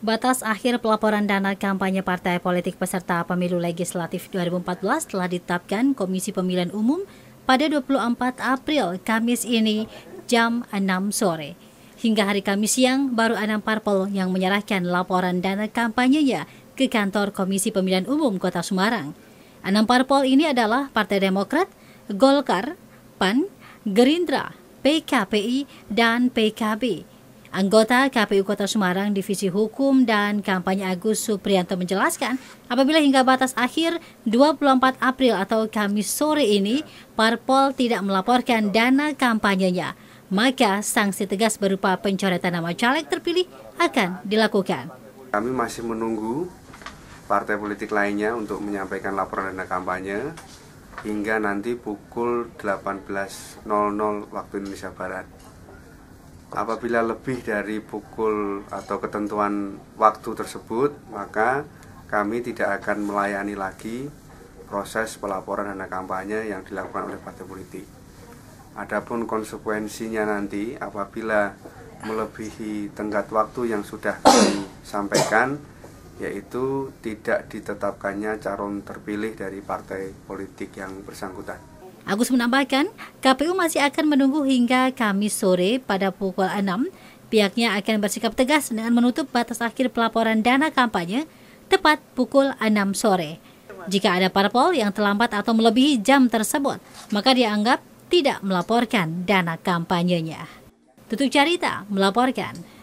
Batas akhir pelaporan dana kampanye partai politik peserta pemilu legislatif 2014 telah ditetapkan Komisi Pemilihan Umum pada 24 April Kamis ini jam 6 sore. Hingga hari Kamis siang, baru enam parpol yang menyerahkan laporan dana kampanyenya ke kantor Komisi Pemilihan Umum Kota Semarang. Enam parpol ini adalah Partai Demokrat, Golkar, PAN, Gerindra, PKPI, dan PKB. Anggota KPU Kota Semarang Divisi Hukum dan Kampanye Agus Suprianto menjelaskan, apabila hingga batas akhir 24 April atau Kamis sore ini parpol tidak melaporkan dana kampanyenya, maka sanksi tegas berupa pencoretan nama caleg terpilih akan dilakukan. Kami masih menunggu partai politik lainnya untuk menyampaikan laporan dana kampanye hingga nanti pukul 18.00 waktu Indonesia Barat. Apabila lebih dari pukul atau ketentuan waktu tersebut, maka kami tidak akan melayani lagi proses pelaporan dana kampanye yang dilakukan oleh partai politik. Adapun konsekuensinya nanti apabila melebihi tenggat waktu yang sudah kami sampaikan, yaitu tidak ditetapkannya calon terpilih dari partai politik yang bersangkutan. Agus menambahkan, KPU masih akan menunggu hingga Kamis sore pada pukul 6. Pihaknya akan bersikap tegas dengan menutup batas akhir pelaporan dana kampanye tepat pukul 6 sore. Jika ada parpol yang terlambat atau melebihi jam tersebut, maka dianggap tidak melaporkan dana kampanyenya. Tutup cerita, melaporkan.